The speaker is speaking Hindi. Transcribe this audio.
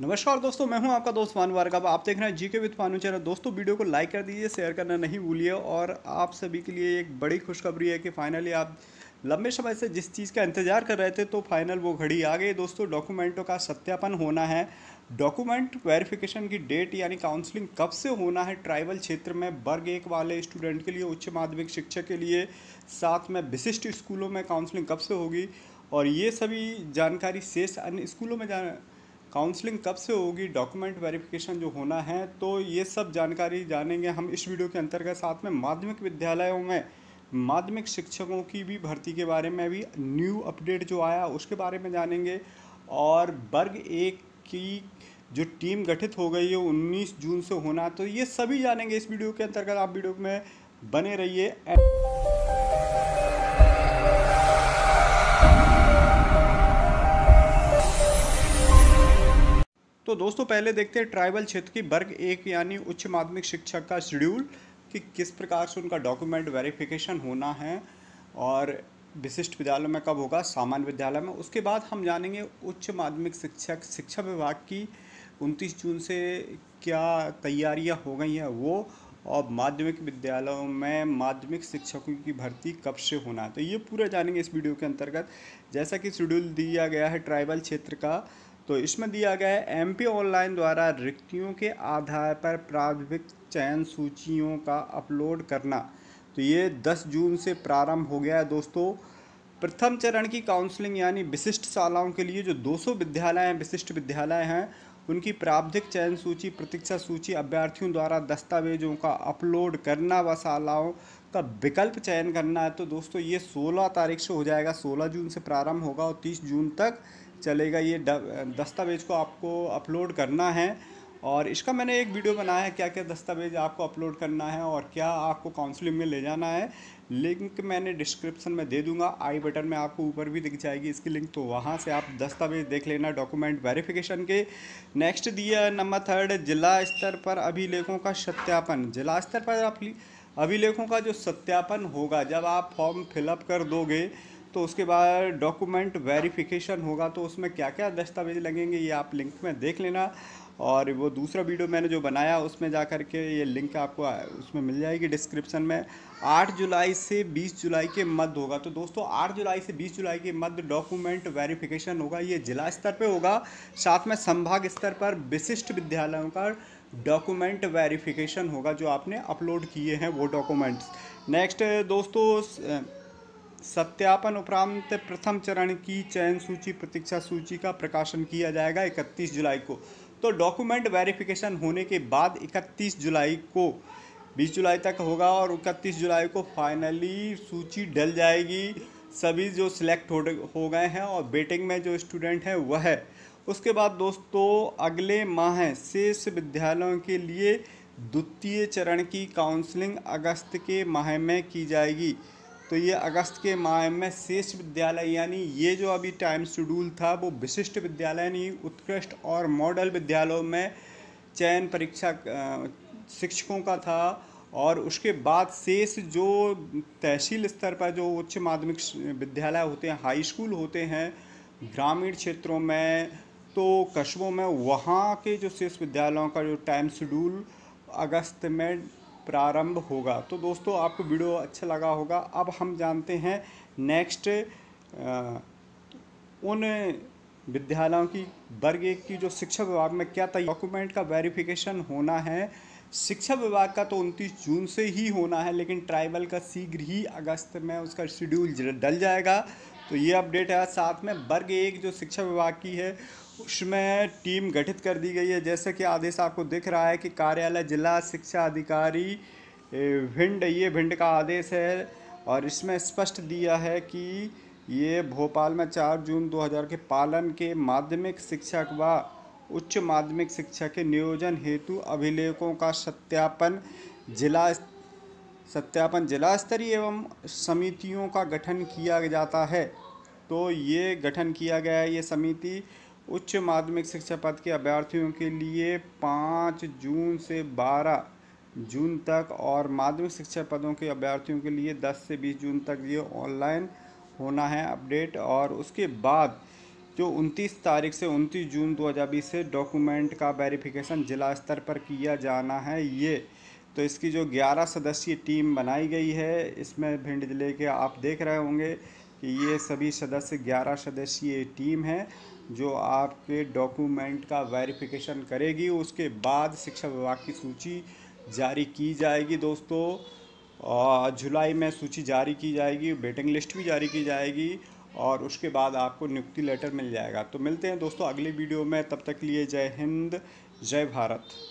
नमस्कार दोस्तों मैं हूं आपका दोस्त मानु वार्ग आप देख रहे हैं जीके विद मानु चैनल दोस्तों वीडियो को लाइक कर दीजिए शेयर करना नहीं भूलिए और आप सभी के लिए एक बड़ी खुशखबरी है कि फाइनली आप लंबे समय से जिस चीज़ का इंतजार कर रहे थे तो फाइनल वो घड़ी आ गई दोस्तों डॉक्यूमेंटों का सत्यापन होना है डॉक्यूमेंट वेरिफिकेशन की डेट यानी काउंसलिंग कब से होना है ट्राइबल क्षेत्र में वर्ग एक वाले स्टूडेंट के लिए उच्च माध्यमिक शिक्षा के लिए साथ में विशिष्ट स्कूलों में काउंसलिंग कब से होगी और ये सभी जानकारी शेष अन्य स्कूलों में जा काउंसलिंग कब से होगी डॉक्यूमेंट वेरिफिकेशन जो होना है तो ये सब जानकारी जानेंगे हम इस वीडियो के अंतर्गत साथ में माध्यमिक विद्यालयों में माध्यमिक शिक्षकों की भी भर्ती के बारे में भी न्यू अपडेट जो आया उसके बारे में जानेंगे और वर्ग एक की जो टीम गठित हो गई है उन्नीस जून से होना तो ये सभी जानेंगे इस वीडियो के अंतर्गत आप वीडियो में बने रहिए तो दोस्तों पहले देखते हैं ट्राइबल क्षेत्र की वर्ग एक यानी उच्च माध्यमिक शिक्षक का शेड्यूल कि किस प्रकार से उनका डॉक्यूमेंट वेरिफिकेशन होना है और विशिष्ट विद्यालय में कब होगा सामान्य विद्यालय में उसके बाद हम जानेंगे उच्च माध्यमिक शिक्षक शिक्षा विभाग की उनतीस जून से क्या तैयारियां हो गई हैं वो और माध्यमिक विद्यालयों में माध्यमिक शिक्षकों की भर्ती कब से होना है तो ये पूरा जानेंगे इस वीडियो के अंतर्गत जैसा कि शेड्यूल दिया गया है ट्राइबल क्षेत्र का तो इसमें दिया गया है एमपी ऑनलाइन द्वारा रिक्तियों के आधार पर प्रारंभिक चयन सूचियों का अपलोड करना तो ये 10 जून से प्रारंभ हो गया है दोस्तों प्रथम चरण की काउंसलिंग यानी विशिष्ट शालाओं के लिए जो 200 विद्यालय हैं विशिष्ट विद्यालय हैं उनकी प्रावधिक चयन सूची प्रतीक्षा सूची अभ्यर्थियों द्वारा दस्तावेजों का अपलोड करना व शालाओं का विकल्प चयन करना है तो दोस्तों ये 16 तारीख से हो जाएगा 16 जून से प्रारंभ होगा और 30 जून तक चलेगा ये दस्तावेज को आपको अपलोड करना है और इसका मैंने एक वीडियो बनाया है क्या क्या दस्तावेज आपको अपलोड करना है और क्या आपको काउंसलिंग में ले जाना है लिंक मैंने डिस्क्रिप्शन में दे दूंगा आई बटन में आपको ऊपर भी दिख जाएगी इसकी लिंक तो वहाँ से आप दस्तावेज देख लेना डॉक्यूमेंट वेरिफिकेशन के नेक्स्ट दिया नंबर थर्ड जिला स्तर पर अभिलेखों का सत्यापन जिला स्तर पर अभिलेखों का जो सत्यापन होगा जब आप फॉर्म फिलअप कर दोगे तो उसके बाद डॉक्यूमेंट वेरिफिकेशन होगा तो उसमें क्या क्या दस्तावेज लगेंगे ये आप लिंक में देख लेना और वो दूसरा वीडियो मैंने जो बनाया उसमें जा कर के ये लिंक आपको उसमें मिल जाएगी डिस्क्रिप्शन में 8 जुलाई से 20 जुलाई के मध्य होगा तो दोस्तों 8 जुलाई से 20 जुलाई के मध्य डॉक्यूमेंट वेरिफिकेशन होगा ये जिला स्तर पे होगा साथ में संभाग स्तर पर विशिष्ट विद्यालयों का डॉक्यूमेंट वेरिफिकेशन होगा जो आपने अपलोड किए हैं वो डॉक्यूमेंट्स नेक्स्ट दोस्तों सत्यापन उपरांत प्रथम चरण की चयन सूची प्रतीक्षा सूची का प्रकाशन किया जाएगा 31 जुलाई को तो डॉक्यूमेंट वेरिफिकेशन होने के बाद 31 जुलाई को 20 जुलाई तक होगा और 31 जुलाई को फाइनली सूची डल जाएगी सभी जो सिलेक्ट हो, हो गए हैं और बेटिंग में जो स्टूडेंट हैं वह है। उसके बाद दोस्तों अगले माह शेष विद्यालयों के लिए द्वितीय चरण की काउंसलिंग अगस्त के माह में की जाएगी तो ये अगस्त के माह में शेष विद्यालय यानी ये जो अभी टाइम शेड्यूल था वो विशिष्ट विद्यालय यानी उत्कृष्ट और मॉडल विद्यालयों में चयन परीक्षा शिक्षकों का था और उसके बाद शेष जो तहसील स्तर पर जो उच्च माध्यमिक विद्यालय होते हैं हाई स्कूल होते हैं ग्रामीण क्षेत्रों में तो कस्बों में वहाँ के जो शेष विद्यालयों का जो टाइम शेड्यूल अगस्त में प्रारंभ होगा तो दोस्तों आपको वीडियो अच्छा लगा होगा अब हम जानते हैं नेक्स्ट उन विद्यालयों की वर्ग एक की जो शिक्षा विभाग में क्या था डॉक्यूमेंट का वेरिफिकेशन होना है शिक्षा विभाग का तो उनतीस जून से ही होना है लेकिन ट्राइबल का शीघ्र ही अगस्त में उसका शेड्यूल डल जाएगा तो ये अपडेट है साथ में वर्ग एक जो शिक्षा विभाग की है उसमें टीम गठित कर दी गई है जैसे कि आदेश आपको दिख रहा है कि कार्यालय जिला शिक्षा अधिकारी भिंड ये भिंड का आदेश है और इसमें स्पष्ट दिया है कि ये भोपाल में 4 जून 2000 के पालन के माध्यमिक शिक्षक व उच्च माध्यमिक शिक्षा के नियोजन हेतु अभिलेखों का सत्यापन जिला सत्यापन जिला स्तरीय एवं समितियों का गठन किया जाता है तो ये गठन किया गया है ये समिति उच्च माध्यमिक शिक्षा पद के अभ्यर्थियों के लिए पाँच जून से बारह जून तक और माध्यमिक शिक्षा पदों के अभ्यर्थियों के लिए दस से बीस जून तक ये ऑनलाइन होना है अपडेट और उसके बाद जो 29 तारीख से 29 जून 2020 से डॉक्यूमेंट का वेरिफिकेशन जिला स्तर पर किया जाना है ये तो इसकी जो 11 सदस्यीय टीम बनाई गई है इसमें भिंड जिले के आप देख रहे होंगे कि ये सभी सदस्य ग्यारह सदस्यीय टीम है जो आपके डॉक्यूमेंट का वेरिफिकेशन करेगी उसके बाद शिक्षा विभाग की सूची जारी की जाएगी दोस्तों जुलाई में सूची जारी की जाएगी वेटिंग लिस्ट भी जारी की जाएगी और उसके बाद आपको नियुक्ति लेटर मिल जाएगा तो मिलते हैं दोस्तों अगले वीडियो में तब तक लिए जय हिंद जय भारत